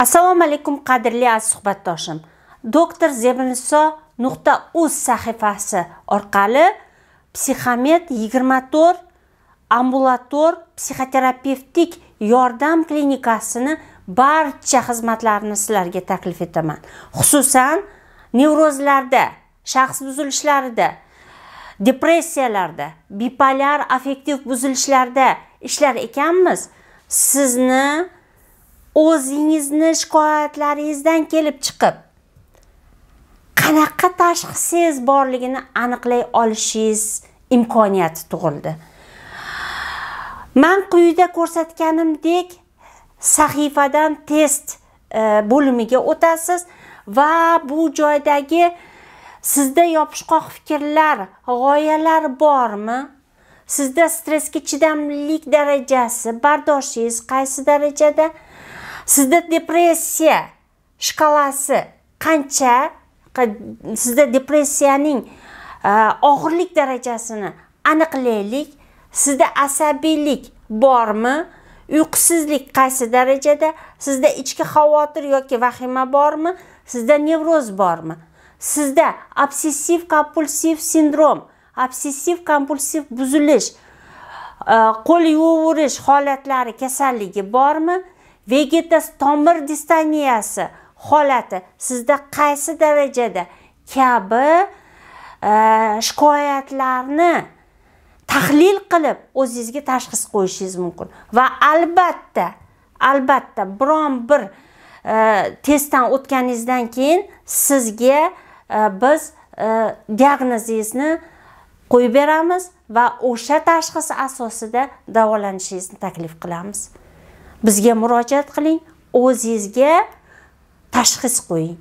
assalomu alaykum qadrli aziz suhbatdoshim doktor zebinso nuqta uz sahifasi orqali psixomet yigirma to'rt ambulator psixoterapevtik yordam klinikasini barcha xizmatlarini sizlarga taklif etaman xususan nevrozlarda shaxs buzilishlarida depressiyalarda bipolar affektiv buzilishlarda ishlar ekanmiz sizni o'zingizni shikoyatlaringizdan kelib chiqib qanaqa tashqi sez borligini aniqlay olishingiz imkoniyati tug'ildi man quyida ko'rsatganimdek sahifadan test e, bo'limiga o'tasiz va bu joydagi sizda yopishqoq fikrlar g'oyalar bormi sizda stressga chidamlilik darajasi bardoshingiz qaysi darajada sizda depressiya shkalasi qancha sizda depressiyaning e, og'irlik darajasini aniqlaylik sizda asabiylik bormi uyqusizlik qaysi darajada sizda ichki xavotir yoki vahima bormi sizda nevroz bormi sizda obsessiv kompulsiv sindrom obsessiv kompulsiv buzilish e, qo'l yuvurish holatlari kasalligi bormi vegetas tomir distoniyasi holati sizda qaysi darajada kabi e, shikoyatlarni tahlil qilib o'zingizga tashxis qo'yishingiz mumkin va albatta albatta biron bir e, testdan o'tganingizdan keyin sizga e, biz diagnozingizni qo'yib beramiz va o'sha tashxis asosida davolanishingizni taklif qilamiz bizga murojaat qiling o'zingizga tashxis qo'ying